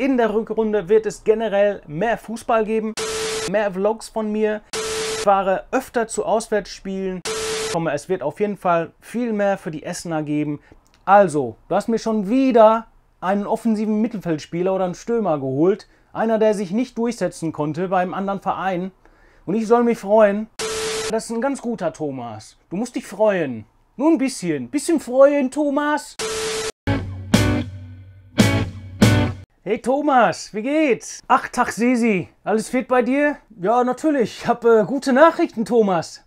In der Rückrunde wird es generell mehr Fußball geben, mehr Vlogs von mir. Ich fahre öfter zu Auswärtsspielen. Es wird auf jeden Fall viel mehr für die Essener geben. Also, du hast mir schon wieder einen offensiven Mittelfeldspieler oder einen Stürmer geholt. Einer, der sich nicht durchsetzen konnte beim anderen Verein. Und ich soll mich freuen. Das ist ein ganz guter Thomas. Du musst dich freuen. Nur ein bisschen. Bisschen freuen, Thomas. Hey Thomas, wie geht's? Ach, Tag Sesi, alles fehlt bei dir? Ja, natürlich. Ich habe äh, gute Nachrichten, Thomas.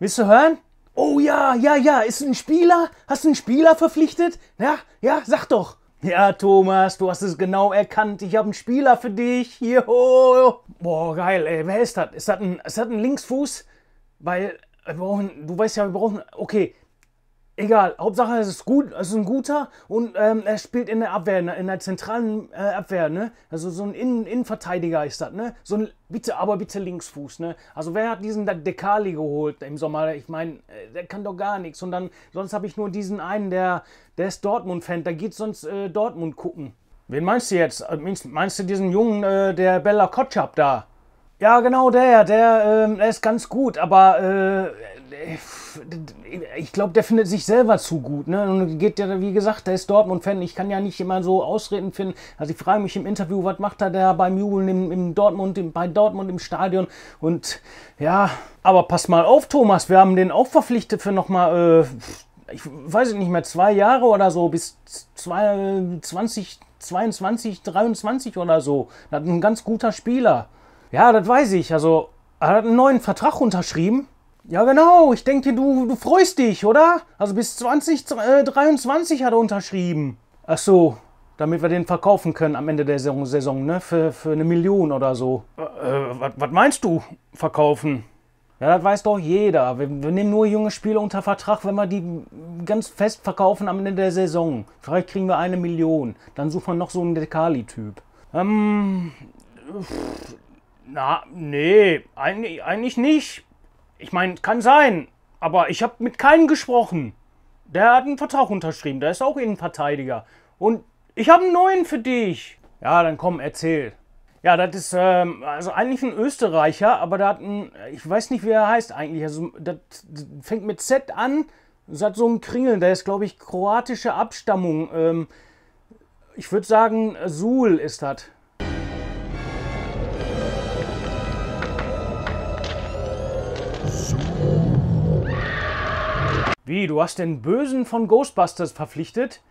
Willst du hören? Oh ja, ja, ja. Ist ein Spieler? Hast du einen Spieler verpflichtet? Ja, ja, sag doch. Ja, Thomas, du hast es genau erkannt. Ich habe einen Spieler für dich. Joho. Boah, geil, ey. Wer ist das? Ist das ein, ist das ein Linksfuß? Weil, äh, wir brauchen, du weißt ja, wir brauchen. Okay, Egal, Hauptsache es ist gut, es ist ein guter und ähm, er spielt in der Abwehr, in der, zentralen äh, Abwehr, ne? Also so ein Innen Innenverteidiger ist das, ne? So ein bitte, aber bitte Linksfuß, ne? Also wer hat diesen Dekali geholt im Sommer? Ich meine, äh, der kann doch gar nichts. Und dann, sonst habe ich nur diesen einen, der, der ist Dortmund-Fan, da geht sonst äh, Dortmund gucken. Wen meinst du jetzt? Äh, meinst, du diesen Jungen, äh, der Bella Kotschap da? Ja, genau der, der, ähm, der ist ganz gut, aber äh, ich glaube, der findet sich selber zu gut. Ne? Und geht ja, wie gesagt, der ist Dortmund-Fan. Ich kann ja nicht immer so Ausreden finden. Also ich frage mich im Interview, was macht er da beim Jubeln im, im Dortmund, im, bei Dortmund im Stadion? Und ja, aber pass mal auf, Thomas, wir haben den auch verpflichtet für nochmal, äh, ich weiß nicht mehr, zwei Jahre oder so, bis zwei, 20, 22, 23 oder so. Das ist ein ganz guter Spieler. Ja, das weiß ich. Also, er hat einen neuen Vertrag unterschrieben. Ja, genau. Ich denke, du, du freust dich, oder? Also bis 2023 äh, hat er unterschrieben. Ach so, damit wir den verkaufen können am Ende der Saison, Saison ne? Für, für eine Million oder so. Äh, äh was meinst du, verkaufen? Ja, das weiß doch jeder. Wir, wir, nehmen nur junge Spieler unter Vertrag, wenn wir die ganz fest verkaufen am Ende der Saison. Vielleicht kriegen wir eine Million. Dann suchen wir noch so einen Dekali-Typ. Ähm. Pff, na, nee, eigentlich, eigentlich nicht. Ich meine, kann sein, aber ich habe mit keinem gesprochen. Der hat einen Vertrag unterschrieben, der ist auch Innenverteidiger. Und ich habe einen neuen für dich. Ja, dann komm, erzähl. Ja, das ist ähm, also eigentlich ein Österreicher, aber der hat einen, äh, ich weiß nicht, wie er heißt eigentlich. Also, das fängt mit Z an, das hat so einen Kringel, der ist, glaube ich, kroatische Abstammung. Ähm, ich würde sagen, Suhl ist das. Wie, du hast den Bösen von Ghostbusters verpflichtet?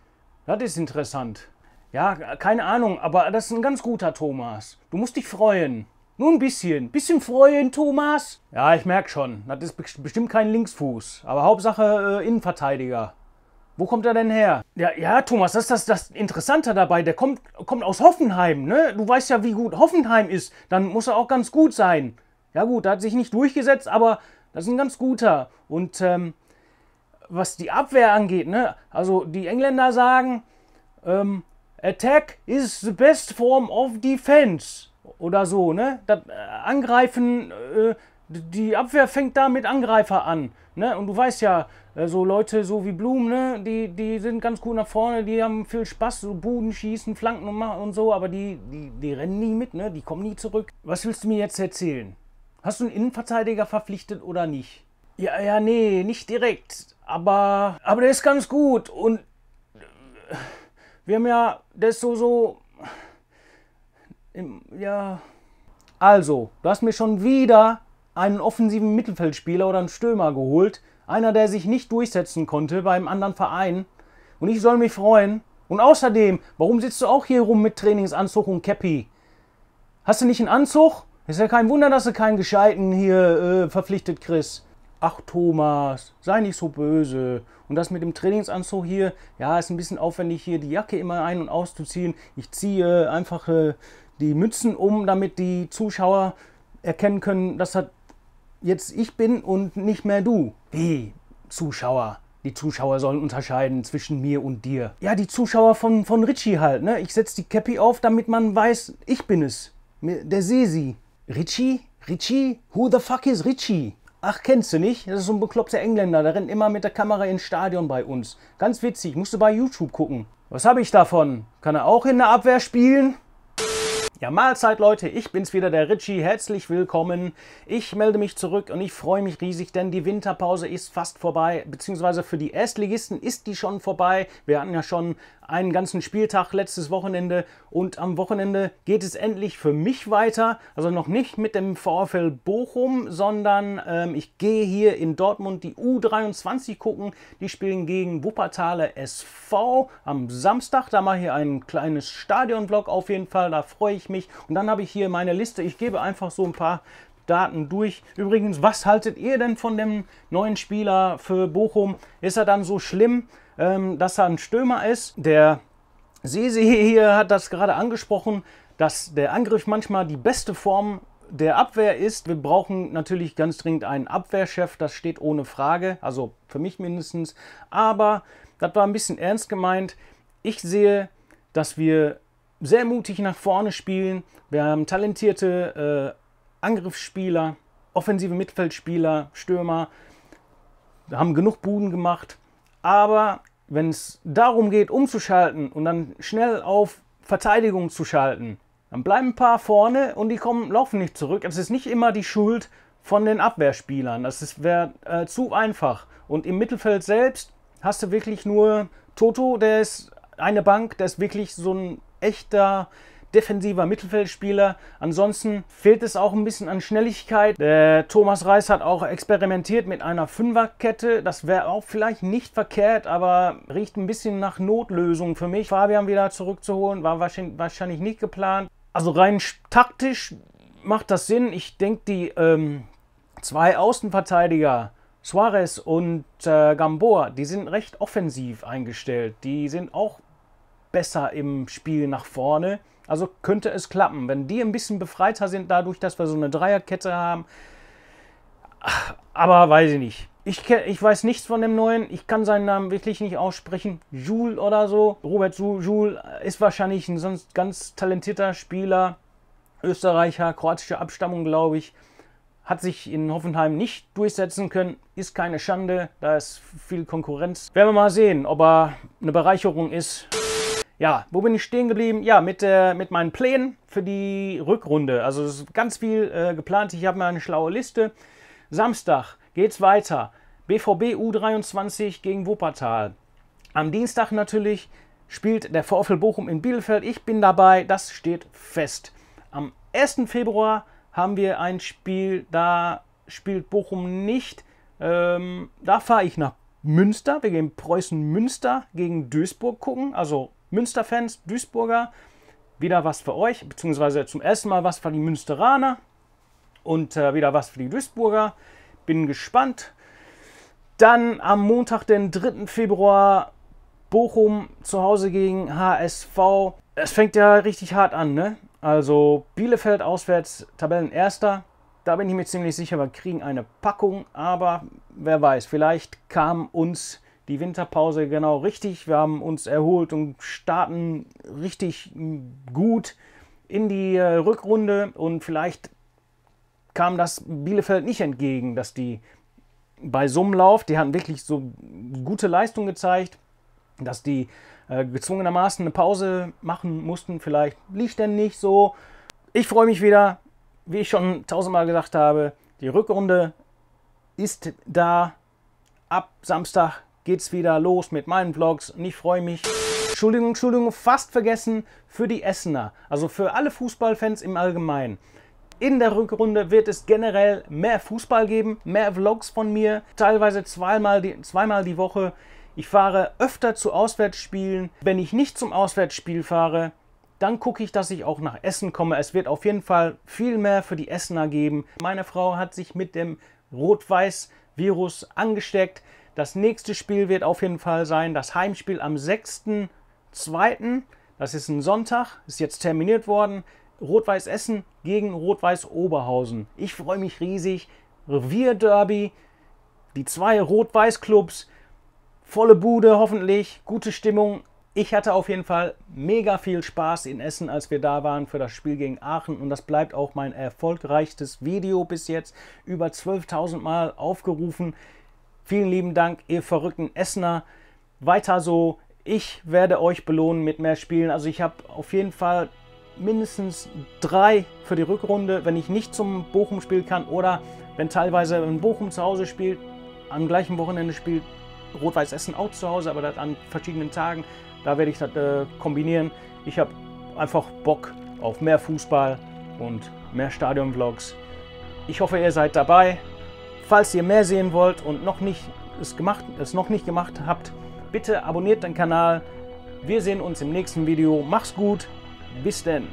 Das ist interessant. Ja, keine Ahnung, aber das ist ein ganz guter Thomas. Du musst dich freuen. Nur ein bisschen. Bisschen freuen, Thomas. Ja, ich merke schon. Das ist bestimmt kein Linksfuß. Aber Hauptsache äh, Innenverteidiger. Wo kommt er denn her? Ja, ja, Thomas, das ist das, das Interessante dabei. Der kommt, kommt aus Hoffenheim, ne? Du weißt ja, wie gut Hoffenheim ist. Dann muss er auch ganz gut sein. Ja gut, er hat sich nicht durchgesetzt, aber das ist ein ganz guter. Und ähm, was die Abwehr angeht, ne? also die Engländer sagen, ähm, Attack is the best form of defense oder so, ne? Das äh, Angreifen, äh, die Abwehr fängt da mit Angreifer an, ne? Und du weißt ja, äh, so Leute so wie Blum, ne? Die, die sind ganz gut nach vorne, die haben viel Spaß, so Buden schießen, Flanken und, und so, aber die, die, die rennen nie mit, ne? Die kommen nie zurück. Was willst du mir jetzt erzählen? Hast du einen Innenverteidiger verpflichtet oder nicht? Ja, ja, nee, nicht direkt. Aber, aber der ist ganz gut und äh, wir haben ja, der ist so, so, im, ja. Also, du hast mir schon wieder einen offensiven Mittelfeldspieler oder einen Stürmer geholt. Einer, der sich nicht durchsetzen konnte beim anderen Verein. Und ich soll mich freuen. Und außerdem, warum sitzt du auch hier rum mit Trainingsanzug und Cappy? Hast du nicht einen Anzug? Ist ja kein Wunder, dass du keinen Gescheiten hier äh, verpflichtet, Chris ach Thomas, sei nicht so böse. Und das mit dem Trainingsanzug hier, ja, ist ein bisschen aufwendig hier die Jacke immer ein- und auszuziehen. Ich ziehe einfach äh, die Mützen um, damit die Zuschauer erkennen können, dass das jetzt ich bin und nicht mehr du. Wie, Zuschauer? Die Zuschauer sollen unterscheiden zwischen mir und dir. Ja, die Zuschauer von, von Richie halt, ne? Ich setze die Cappy auf, damit man weiß, ich bin es. Der Sesi. Richie? Richie? Who the fuck is Richie? Ach, kennst du nicht? Das ist so ein bekloppter Engländer, der rennt immer mit der Kamera ins Stadion bei uns. Ganz witzig, musst du bei YouTube gucken. Was habe ich davon? Kann er auch in der Abwehr spielen? Ja, Mahlzeit Leute, ich bin's wieder, der Richie, herzlich willkommen. Ich melde mich zurück und ich freue mich riesig, denn die Winterpause ist fast vorbei, beziehungsweise für die Erstligisten ist die schon vorbei. Wir hatten ja schon einen ganzen Spieltag letztes Wochenende und am Wochenende geht es endlich für mich weiter. Also noch nicht mit dem VfL Bochum, sondern ähm, ich gehe hier in Dortmund die U23 gucken. Die spielen gegen Wuppertaler SV am Samstag. Da mache ich ein kleines Stadionvlog auf jeden Fall, da freue ich mich mich. Und dann habe ich hier meine Liste. Ich gebe einfach so ein paar Daten durch. Übrigens, was haltet ihr denn von dem neuen Spieler für Bochum? Ist er dann so schlimm, ähm, dass er ein Stürmer ist? Der Sisi hier hat das gerade angesprochen, dass der Angriff manchmal die beste Form der Abwehr ist. Wir brauchen natürlich ganz dringend einen Abwehrchef, das steht ohne Frage, also für mich mindestens. Aber das war ein bisschen ernst gemeint. Ich sehe, dass wir sehr mutig nach vorne spielen. Wir haben talentierte äh, Angriffsspieler, offensive Mittelfeldspieler, Stürmer. Wir haben genug Buden gemacht. Aber wenn es darum geht, umzuschalten und dann schnell auf Verteidigung zu schalten, dann bleiben ein paar vorne und die kommen, laufen nicht zurück. Es ist nicht immer die Schuld von den Abwehrspielern. Das wäre äh, zu einfach. Und im Mittelfeld selbst hast du wirklich nur Toto, der ist eine Bank, der ist wirklich so ein echter defensiver Mittelfeldspieler. Ansonsten fehlt es auch ein bisschen an Schnelligkeit. Der Thomas Reis hat auch experimentiert mit einer Fünferkette. Das wäre auch vielleicht nicht verkehrt, aber riecht ein bisschen nach Notlösung für mich. Fabian wieder zurückzuholen, war wahrscheinlich nicht geplant. Also rein taktisch macht das Sinn. Ich denke, die ähm, zwei Außenverteidiger, Suarez und äh, Gamboa, die sind recht offensiv eingestellt. Die sind auch besser im Spiel nach vorne. Also könnte es klappen. Wenn die ein bisschen befreiter sind, dadurch, dass wir so eine Dreierkette haben. Aber weiß ich nicht. Ich, ich weiß nichts von dem Neuen. Ich kann seinen Namen wirklich nicht aussprechen. Jules oder so. Robert Jules ist wahrscheinlich ein sonst ganz talentierter Spieler. Österreicher, kroatische Abstammung, glaube ich. Hat sich in Hoffenheim nicht durchsetzen können. Ist keine Schande. Da ist viel Konkurrenz. Werden wir mal sehen, ob er eine Bereicherung ist ja, wo bin ich stehen geblieben? Ja, mit, äh, mit meinen Plänen für die Rückrunde. Also es ist ganz viel äh, geplant. Ich habe mir eine schlaue Liste. Samstag geht's weiter. BVB U23 gegen Wuppertal. Am Dienstag natürlich spielt der VfL Bochum in Bielefeld. Ich bin dabei, das steht fest. Am 1. Februar haben wir ein Spiel, da spielt Bochum nicht. Ähm, da fahre ich nach Münster. Wir gehen Preußen Münster gegen Duisburg gucken. Also Münsterfans, Duisburger, wieder was für euch, beziehungsweise zum ersten Mal was für die Münsteraner und äh, wieder was für die Duisburger. Bin gespannt. Dann am Montag, den 3. Februar, Bochum zu Hause gegen HSV. Es fängt ja richtig hart an, ne? Also Bielefeld auswärts, Tabellenerster. Da bin ich mir ziemlich sicher, wir kriegen eine Packung, aber wer weiß, vielleicht kam uns die Winterpause genau richtig. Wir haben uns erholt und starten richtig gut in die äh, Rückrunde und vielleicht kam das Bielefeld nicht entgegen, dass die bei so einem Lauf, die hatten wirklich so gute Leistung gezeigt, dass die äh, gezwungenermaßen eine Pause machen mussten. Vielleicht liegt denn nicht so. Ich freue mich wieder, wie ich schon tausendmal gesagt habe, die Rückrunde ist da. Ab Samstag geht's wieder los mit meinen Vlogs und ich freue mich. Entschuldigung, Entschuldigung, fast vergessen für die Essener, also für alle Fußballfans im Allgemeinen. In der Rückrunde wird es generell mehr Fußball geben, mehr Vlogs von mir, teilweise zweimal die, zweimal die Woche. Ich fahre öfter zu Auswärtsspielen. Wenn ich nicht zum Auswärtsspiel fahre, dann gucke ich, dass ich auch nach Essen komme. Es wird auf jeden Fall viel mehr für die Essener geben. Meine Frau hat sich mit dem Rot-Weiß-Virus angesteckt. Das nächste Spiel wird auf jeden Fall sein, das Heimspiel am 6.2. Das ist ein Sonntag, ist jetzt terminiert worden. Rot-Weiß Essen gegen Rot-Weiß Oberhausen. Ich freue mich riesig. Revierderby, die zwei Rot-Weiß-Clubs, volle Bude hoffentlich, gute Stimmung. Ich hatte auf jeden Fall mega viel Spaß in Essen, als wir da waren für das Spiel gegen Aachen. Und das bleibt auch mein erfolgreichstes Video bis jetzt. Über 12.000 Mal aufgerufen. Vielen lieben Dank, ihr verrückten Essener. Weiter so. Ich werde euch belohnen mit mehr Spielen. Also ich habe auf jeden Fall mindestens drei für die Rückrunde, wenn ich nicht zum Bochum spielen kann oder wenn teilweise ein Bochum zu Hause spielt, am gleichen Wochenende spielt Rot-Weiß Essen auch zu Hause, aber das an verschiedenen Tagen. Da werde ich das äh, kombinieren. Ich habe einfach Bock auf mehr Fußball und mehr Stadion-Vlogs. Ich hoffe, ihr seid dabei. Falls ihr mehr sehen wollt und noch nicht es, gemacht, es noch nicht gemacht habt, bitte abonniert den Kanal. Wir sehen uns im nächsten Video. Mach's gut. Bis denn.